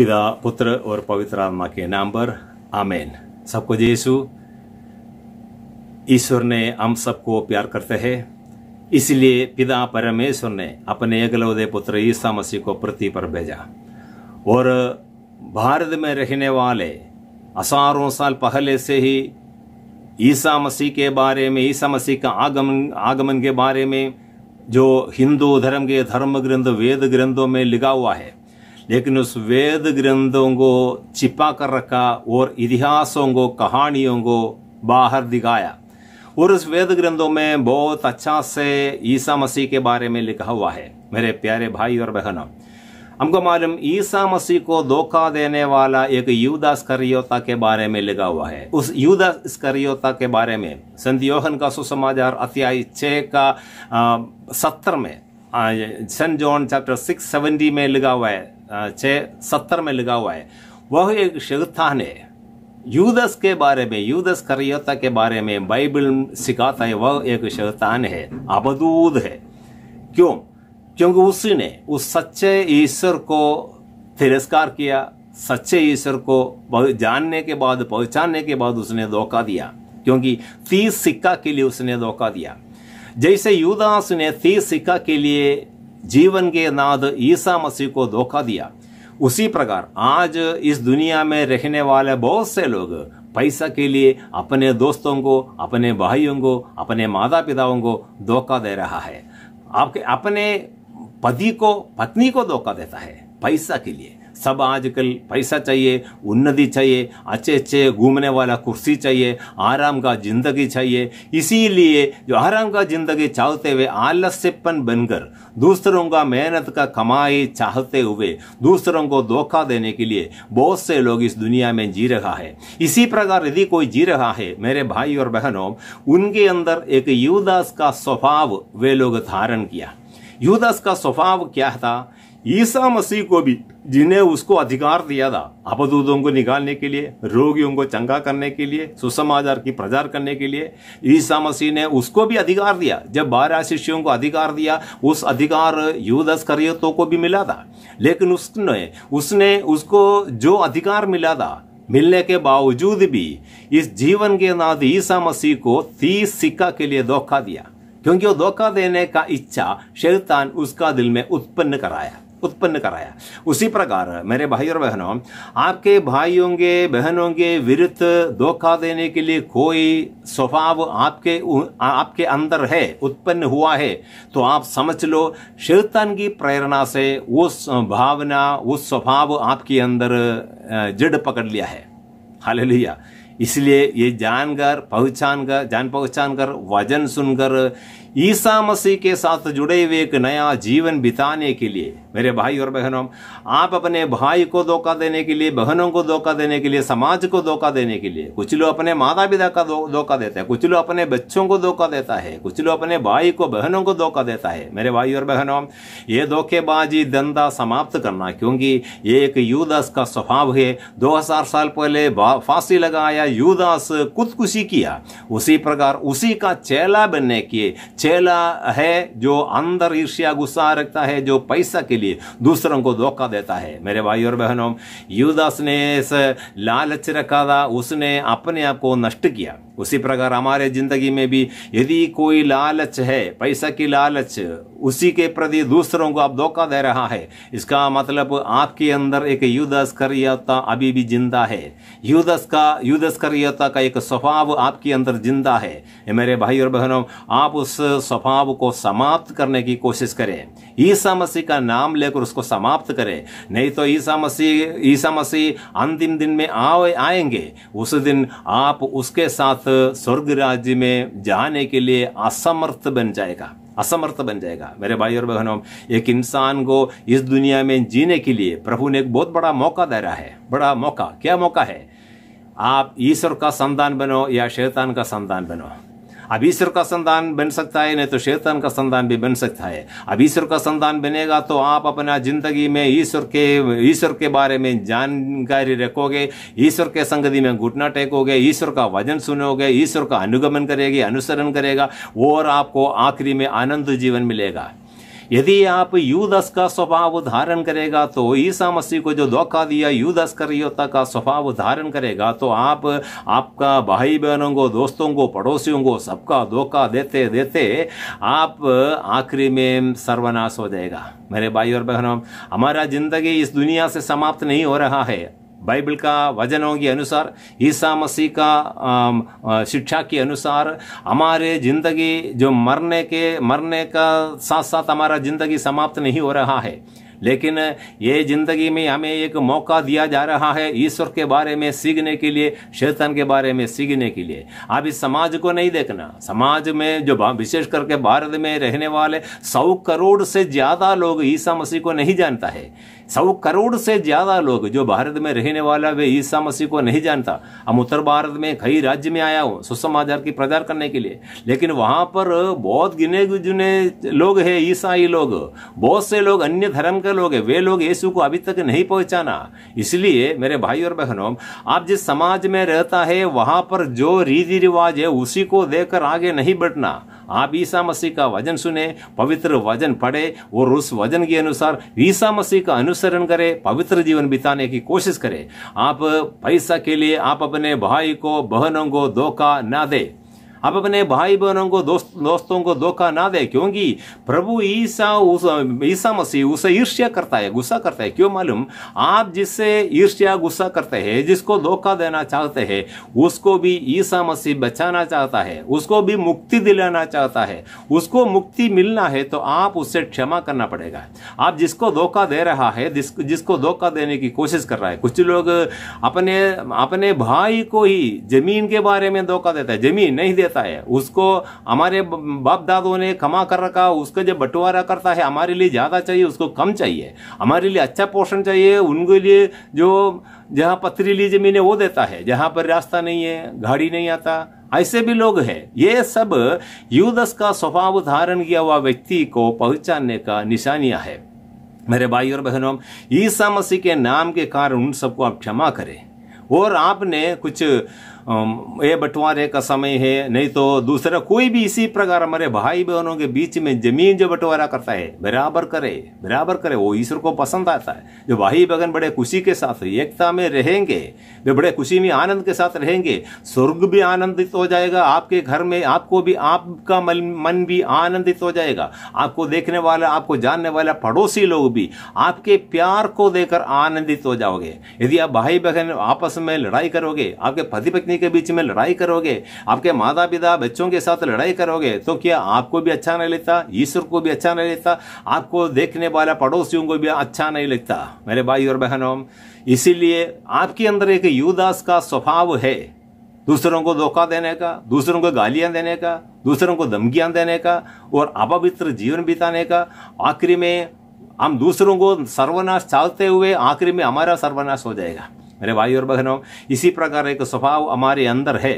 पिता पुत्र और पवित्र आत्मा के नाम पर आमेन सबको जेसु ईश्वर ने हम सबको प्यार करते हैं इसलिए पिता परमेश्वर ने अपने अगलौदय पुत्र ईसा मसीह को पृथ्वी पर भेजा और भारत में रहने वाले हजारों साल पहले से ही ईसा मसीह के बारे में ईसा मसीह का आगमन आगमन के बारे में जो हिंदू धर्म के धर्म ग्रंथ वेद ग्रंथों में लिखा हुआ है लेकिन उस वेद ग्रंथों को छिपा कर रखा और इतिहासों को कहानियों को बाहर दिखाया और उस वेद ग्रंथों में बहुत अच्छा से ईसा मसीह के बारे में लिखा हुआ है मेरे प्यारे भाई और बहनों हमको मालूम ईसा मसीह को धोखा देने वाला एक युदास करियोता के बारे में लिखा हुआ है उस युदास करियोता के बारे में संत योहन का सुसमाचार अत्याय छः का सत्तर में Saint John chapter six seventy में लिखा हुआ है छः सत्तर में लिखा हुआ है वह एक शैतान ने यूदस के बारे में यूदस करियोता के बारे में बाइबल सिखाता है वह एक शैतान है अबदूद है क्यों क्योंकि उसी ने उस सच्चे ईश्वर को तिरस्कार किया सच्चे ईश्वर को जानने के बाद पहचानने के बाद उसने धोखा दिया क्योंकि तीस सिक्का के लिए उसने धोखा दिया जैसे युदास ने तीस सिक्का के लिए जीवन के नाद ईसा मसीह को धोखा दिया उसी प्रकार आज इस दुनिया में रहने वाले बहुत से लोग पैसा के लिए अपने दोस्तों को अपने भाइयों को अपने माता पिताओं को धोखा दे रहा है आपके अपने पति को पत्नी को धोखा देता है पैसा के लिए सब आजकल पैसा चाहिए उन्नति चाहिए अच्छे अच्छे घूमने वाला कुर्सी चाहिए आराम का जिंदगी चाहिए इसीलिए जो आराम का जिंदगी चाहते हुए आलस्यपन बनकर दूसरों का मेहनत का कमाई चाहते हुए दूसरों को धोखा देने के लिए बहुत से लोग इस दुनिया में जी रहा है इसी प्रकार यदि कोई जी रहा है मेरे भाई और बहनों उनके अंदर एक युवदास का स्वभाव वे लोग धारण किया युवदास का स्वभाव क्या था ईसा मसीह को भी जिन्हें उसको अधिकार दिया था अपदूतों को निकालने के लिए रोगियों को चंगा करने के लिए सुसमाचार की प्रचार करने के लिए ईसा मसीह ने उसको भी अधिकार दिया जब बारह शिष्यों को अधिकार दिया उस अधिकार युदस करियतों को भी मिला था लेकिन उसने उसने उसको जो अधिकार मिला था मिलने के बावजूद भी इस जीवन के नाथ ईसा मसीह को तीस सिक्का के लिए धोखा दिया क्योंकि वो धोखा देने का इच्छा शैतान उसका दिल में उत्पन्न कराया उत्पन्न कराया उसी प्रकार मेरे भाई और बहनों आपके भाइयों के बहनों के विरुद्ध धोखा देने के लिए कोई स्वभाव आपके आपके अंदर है उत्पन्न हुआ है तो आप समझ लो शैतान की प्रेरणा से उस भावना उस स्वभाव आपके अंदर जड़ पकड़ लिया है हाल इसलिए ये जानकर पहचान कर जान पहचान कर वजन सुनकर ईसा मसीह के साथ जुड़े हुए एक नया जीवन बिताने के लिए मेरे भाई और बहनों आप अपने भाई को धोखा देने के लिए बहनों को धोखा देने के लिए समाज को धोखा देने के लिए कुछ लोग अपने माता पिता का धोखा देते हैं कुछ लोग अपने बच्चों को धोखा देता है कुछ लोग अपने भाई को बहनों को धोखा देता है मेरे भाई और बहनों ये धोखेबाजी धंधा समाप्त करना क्योंकि ये एक युदास का स्वभाव है हजार साल पहले फांसी लगाया युदास खुदकुशी किया उसी प्रकार उसी का चेला बनने के चेला है जो अंदर ईर्ष्या गुस्सा रखता है जो पैसा के लिए दूसरों को धोखा देता है मेरे भाई और बहनों युदास ने इस लालच रखा था उसने अपने आप को नष्ट किया उसी प्रकार हमारे जिंदगी में भी यदि कोई लालच है पैसा की लालच उसी के प्रति दूसरों को आप धोखा दे रहा है इसका मतलब आपके अंदर एक युद्ध करियता अभी भी जिंदा है युद्ध का युद्ध करियता का एक स्वभाव आपके अंदर जिंदा है मेरे भाई और बहनों आप उस स्वभाव को समाप्त करने की कोशिश करें ईसा मसीह का नाम लेकर उसको समाप्त करें नहीं तो ईसा मसीह ईसा मसीह अंतिम दिन में आए आएंगे उस दिन आप उसके साथ स्वर्ग राज्य में जाने के लिए असमर्थ बन जाएगा असमर्थ बन जाएगा मेरे भाई और बहनों एक इंसान को इस दुनिया में जीने के लिए प्रभु ने एक बहुत बड़ा मौका दे रहा है बड़ा मौका क्या मौका है आप ईश्वर का संतान बनो या शैतान का संतान बनो अब ईश्वर का संतान बन सकता है नहीं तो शैतान का संतान भी बन सकता है अब ईश्वर का संतान बनेगा तो आप अपना जिंदगी में ईश्वर के ईश्वर के बारे में जानकारी रखोगे ईश्वर के संगति में घुटना टेकोगे ईश्वर का वजन सुनोगे ईश्वर का अनुगमन करेगी अनुसरण करेगा और आपको आखिरी में आनंद जीवन मिलेगा यदि आप यूदस का स्वभाव धारण करेगा तो ईसा मसीह को जो धोखा दिया यूदस कर का स्वभाव धारण करेगा तो आप आपका भाई बहनों को दोस्तों को पड़ोसियों को सबका धोखा देते देते आप आखिरी में सर्वनाश हो जाएगा मेरे भाई और बहनों हमारा जिंदगी इस दुनिया से समाप्त नहीं हो रहा है बाइबल का वजनों के अनुसार ईसा मसीह का शिक्षा के अनुसार हमारे जिंदगी जो मरने के मरने का साथ साथ हमारा जिंदगी समाप्त नहीं हो रहा है लेकिन ये जिंदगी में हमें एक मौका दिया जा रहा है ईश्वर के बारे में सीखने के लिए शैतान के बारे में सीखने के लिए आप इस समाज को नहीं देखना समाज में जो विशेष करके भारत में रहने वाले सौ करोड़ से ज़्यादा लोग ईसा मसीह को नहीं जानता है सौ करोड़ से ज्यादा लोग जो भारत में रहने वाला वे ईसा मसीह को नहीं जानता हम उत्तर भारत में कई राज्य में आया हूँ सुसमाचार की प्रचार करने के लिए लेकिन वहां पर बहुत गिने गुजुने लोग है ईसाई लोग बहुत से लोग अन्य धर्म के लोग है वे लोग यीशु को अभी तक नहीं पहुंचाना इसलिए मेरे भाई और बहनों आप जिस समाज में रहता है वहां पर जो रीति रिवाज है उसी को देखकर आगे नहीं बढ़ना आप ईसा मसीह का वजन सुने पवित्र वजन पढ़े और उस वजन के अनुसार ईसा मसीह का अनुसरण करें पवित्र जीवन बिताने की कोशिश करें आप पैसा के लिए आप अपने भाई को बहनों को धोखा ना दें आप अपने भाई बहनों को दोस्त दोस्तों को धोखा ना दे क्योंकि प्रभु ईसा उस ईसा मसीह उसे ईर्ष्या करता है गुस्सा करता है क्यों मालूम आप जिससे ईर्ष्या गुस्सा करते हैं जिसको धोखा देना चाहते हैं उसको भी ईसा मसीह बचाना चाहता है उसको भी मुक्ति दिलाना चाहता है उसको मुक्ति मिलना है तो आप उससे क्षमा करना पड़ेगा आप जिसको धोखा दे रहा है जिसको धोखा देने की कोशिश कर रहा है कुछ लोग अपने अपने भाई को ही जमीन के बारे में धोखा देता है जमीन नहीं देता है उसको हमारे बाप दादों ने कमा कर रखा उसका जब बंटवारा करता है हमारे लिए ज़्यादा चाहिए उसको कम चाहिए हमारे लिए अच्छा पोषण चाहिए उनके लिए जो जहाँ पथरीली जमीन है वो देता है जहाँ पर रास्ता नहीं है गाड़ी नहीं आता ऐसे भी लोग हैं ये सब यूदस का स्वभाव धारण किया हुआ व्यक्ति को पहचानने का निशानियां है मेरे भाई और बहनों ईसा मसीह के नाम के कारण उन सबको आप क्षमा करें और आपने कुछ ये बंटवारे का समय है नहीं तो दूसरा कोई भी इसी प्रकार हमारे भाई बहनों के बीच में जमीन जो बंटवारा करता है बराबर करे बराबर करे वो ईश्वर को पसंद आता है जो भाई बहन बड़े खुशी के साथ एकता में रहेंगे वे बड़े खुशी में आनंद के साथ रहेंगे स्वर्ग भी आनंदित हो जाएगा आपके घर में आपको भी आपका मन भी आनंदित हो जाएगा आपको देखने वाला आपको जानने वाला पड़ोसी लोग भी आपके प्यार को देकर आनंदित हो जाओगे यदि आप भाई बहन आपस में लड़ाई करोगे आपके पति पत्नी के बीच में लड़ाई करोगे आपके माता पिता बच्चों के साथ लड़ाई करोगे तो क्या आपको भी अच्छा नहीं लगता ईश्वर को भी अच्छा नहीं लगता आपको देखने वाला पड़ोसियों को भी अच्छा नहीं लगता मेरे भाई और बहनों इसीलिए आपके अंदर एक युदास का स्वभाव है दूसरों को धोखा देने का दूसरों को गालियां देने का दूसरों को धमकियां देने का और अपवित्र जीवन बिताने का आखिरी में हम दूसरों को सर्वनाश चालते हुए आखिरी में हमारा सर्वनाश हो जाएगा मेरे भाई और बहनों इसी प्रकार एक स्वभाव हमारे अंदर है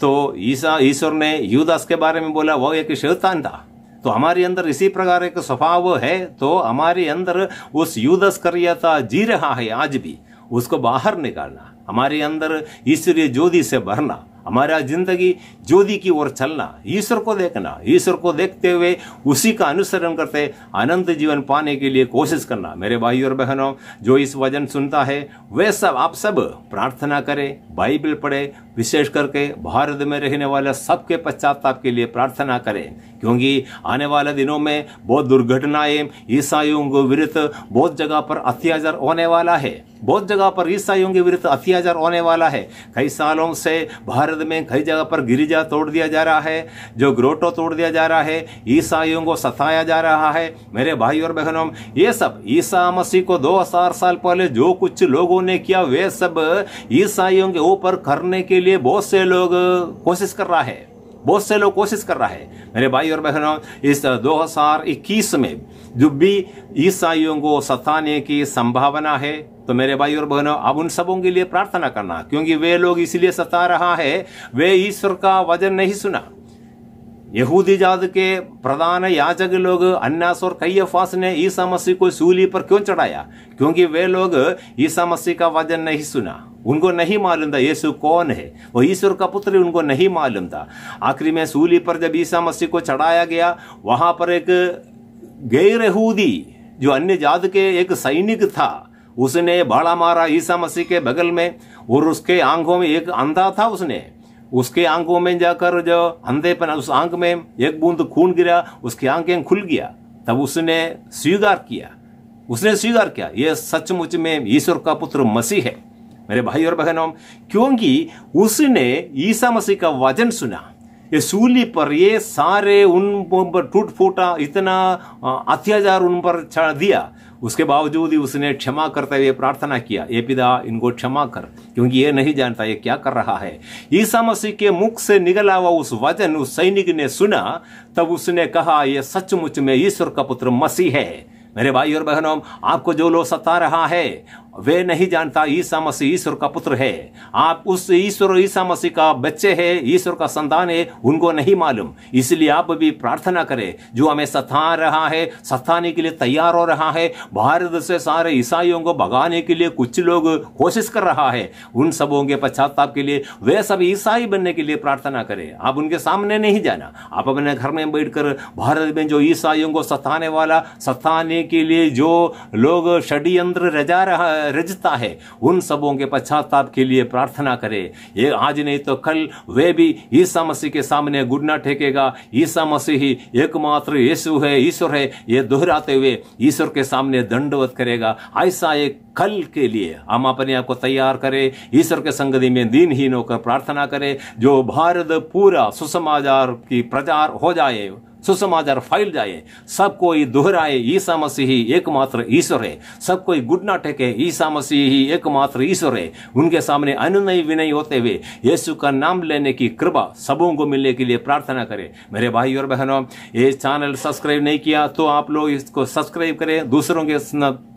तो ईसा ईश्वर ने युदास के बारे में बोला वह एक शैतान था तो हमारे अंदर इसी प्रकार एक स्वभाव है तो हमारे अंदर उस युदस करियता जी रहा है आज भी उसको बाहर निकालना हमारे अंदर ईश्वरीय ज्योति से भरना हमारा जिंदगी ज्योति की ओर चलना ईश्वर को देखना ईश्वर को देखते हुए उसी का अनुसरण करते अनंत जीवन पाने के लिए कोशिश करना मेरे भाई और बहनों जो इस वजन सुनता है वे सब आप सब प्रार्थना करें बाइबल पढ़े विशेष करके भारत में रहने वाले सबके पश्चाताप के लिए प्रार्थना करें क्योंकि आने वाले दिनों में बहुत दुर्घटनाएं ईसाइयों के विरुद्ध बहुत जगह पर अत्याचार होने वाला है बहुत जगह पर ईसाइयों के विरुद्ध अत्याचार होने वाला है कई सालों से भारत में कई जगह पर गिरिजा तोड़ दिया जा रहा है जो ग्रोटो तोड़ दिया जा रहा है ईसाइयों को सताया जा रहा है मेरे भाई और बहनों ये सब ईसा मसीह को दो हजार साल पहले जो कुछ लोगों ने किया वे सब ईसाइयों के ऊपर करने के लिए बहुत से लोग कोशिश कर रहा है बहुत से लोग कोशिश कर रहा है मेरे भाई और बहनों इस 2021 में जो भी ईसाइयों को सताने की संभावना है तो मेरे भाई और बहनों अब उन सबों के लिए प्रार्थना करना क्योंकि वे लोग इसलिए सता रहा है वे ईश्वर का वजन नहीं सुना यहूदी जात के प्रधान याचक लोग अन्नास और कैयफास ने ईसा मसीह को सूली पर क्यों चढ़ाया क्योंकि वे लोग ईसा मसीह का वजन नहीं सुना उनको नहीं मालूम था यीशु कौन है वो ईश्वर का पुत्र उनको नहीं मालूम था आखिरी में सूली पर जब ईसा मसीह को चढ़ाया गया वहां पर एक गैरहूदी जो अन्य जात के एक सैनिक था उसने भाड़ा मारा ईसा मसीह के बगल में और उसके आंखों में एक अंधा था उसने उसके आंखों में जाकर जो अंधेपन उस आंख में एक बूंद खून गिरा उसकी आंखें खुल गया तब उसने स्वीकार किया उसने स्वीकार किया यह सचमुच में ईश्वर का पुत्र मसीह है मेरे भाई और बहनों क्योंकि उसने ईसा मसीह का वजन सुना ये सूली पर ये सारे उन पर टूट फूटा इतना अत्याचार उन पर चढ़ दिया उसके बावजूद ही उसने क्षमा करते हुए प्रार्थना किया ये पिता इनको क्षमा कर क्योंकि ये नहीं जानता ये क्या कर रहा है ईसा मसीह के मुख से निकला हुआ उस वजन उस सैनिक ने सुना तब उसने कहा यह सचमुच में ईश्वर का पुत्र मसीह है मेरे भाई और बहनों आपको जो लोग सता रहा है वे नहीं जानता ईसा मसीह ईश्वर का पुत्र है आप उस ईश्वर ईसा मसीह का बच्चे है ईश्वर का संतान है उनको नहीं मालूम इसलिए आप भी प्रार्थना करें जो हमें सता रहा है सताने के लिए तैयार हो रहा है भारत से सारे ईसाइयों को भगाने के लिए कुछ लोग कोशिश कर रहा है उन सबों के पश्चाताप के लिए वे सब ईसाई बनने के लिए प्रार्थना करें आप उनके सामने नहीं जाना आप अपने घर में बैठकर भारत में जो ईसाइयों को सताने वाला सताने के लिए जो लोग षड्यंत्र रजा रहा है रजता है उन सबों के पश्चाताप के लिए प्रार्थना करे ये आज नहीं तो कल वे भी ईसा मसीह के सामने गुडना ठेकेगा ईसा मसीह ही एकमात्र यीशु है ईश्वर है ये दोहराते हुए ईश्वर के सामने दंडवत करेगा ऐसा एक कल के लिए हम अपने आप को तैयार करें ईश्वर के संगति में दिन ही नोकर प्रार्थना करें जो भारत पूरा सुसमाचार की प्रचार हो जाए सुसमाचार फैल जाए सब कोई दोहराए ईसा मसीह ही एकमात्र ईश्वर है सब गुड ना टेके ईसा मसीह ही एकमात्र ईश्वर है उनके सामने अनुनय विनय होते हुए यीशु का नाम लेने की कृपा सबों को मिलने के लिए प्रार्थना करें मेरे भाई और बहनों ये चैनल सब्सक्राइब नहीं किया तो आप लोग इसको सब्सक्राइब करें दूसरों के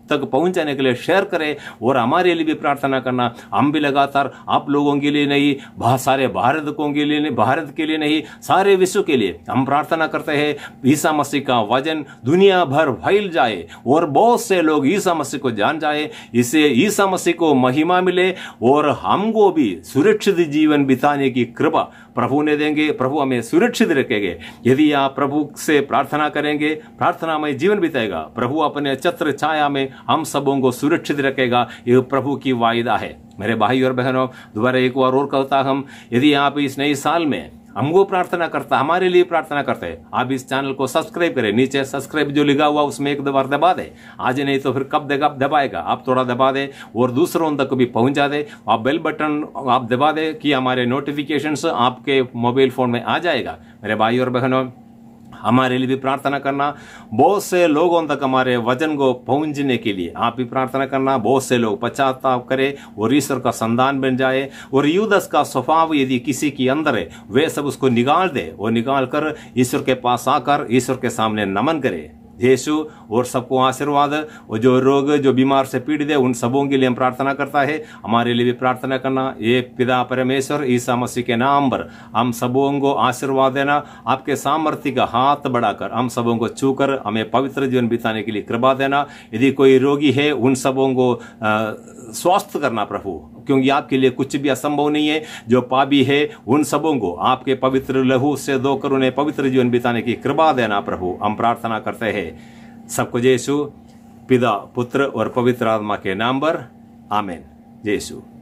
तक पहुंचाने के लिए शेयर करें और हमारे लिए भी प्रार्थना करना हम भी लगातार आप लोगों के लिए नहीं बहुत सारे भारतकों के लिए नहीं भारत के लिए नहीं सारे विश्व के लिए हम प्रार्थना करते हैं ईसा मसीह का वजन दुनिया भर फैल जाए और बहुत से लोग ईसा मसीह को जान जाए इसे ईसा मसीह को महिमा मिले और हमको भी सुरक्षित जीवन बिताने की कृपा प्रभु ने देंगे प्रभु हमें सुरक्षित रखेंगे यदि आप प्रभु से प्रार्थना करेंगे प्रार्थना में जीवन बिताएगा प्रभु अपने चत्र छाया में हम सबों को सुरक्षित रखेगा यह प्रभु की वायदा है मेरे भाई और बहनों दोबारा एक बार और कहता हम यदि आप इस नए साल में हमको प्रार्थना करता हमारे लिए प्रार्थना करते है आप इस चैनल को सब्सक्राइब करें नीचे सब्सक्राइब जो लिखा हुआ उसमें एक दो बार दबा दे आज नहीं तो फिर कब देगा दबाएगा आप थोड़ा दबा दे और दूसरों तक भी पहुंचा दे आप बेल बटन आप दबा दे कि हमारे नोटिफिकेशन आपके मोबाइल फ़ोन में आ जाएगा मेरे भाई और बहनों हमारे लिए भी प्रार्थना करना बहुत से लोगों तक हमारे वजन को पहुंचने के लिए आप भी प्रार्थना करना बहुत से लोग पश्चाताप करें और ईश्वर का संदान बन जाए और युद्ध का स्वभाव यदि किसी के अंदर है वे सब उसको निकाल दे और निकाल कर ईश्वर के पास आकर ईश्वर के सामने नमन करे देशु और सबको आशीर्वाद और जो रोग जो बीमार से पीड़ित है उन सबों के लिए हम प्रार्थना करता है हमारे लिए भी प्रार्थना करना ये पिता परमेश्वर ईसा मसीह के नाम पर हम सबों को आशीर्वाद देना आपके सामर्थ्य का हाथ बढ़ाकर हम सबों को छूकर हमें पवित्र जीवन बिताने के लिए कृपा देना यदि कोई रोगी है उन सबों को स्वस्थ करना प्रभु क्योंकि आपके लिए कुछ भी असंभव नहीं है जो पापी है उन सबों को आपके पवित्र लहू से धोकर उन्हें पवित्र जीवन बिताने की कृपा देना प्रभु हम प्रार्थना करते हैं सबको सब पिता पुत्र और पवित्र आत्मा के नाम पर आमेन यीशु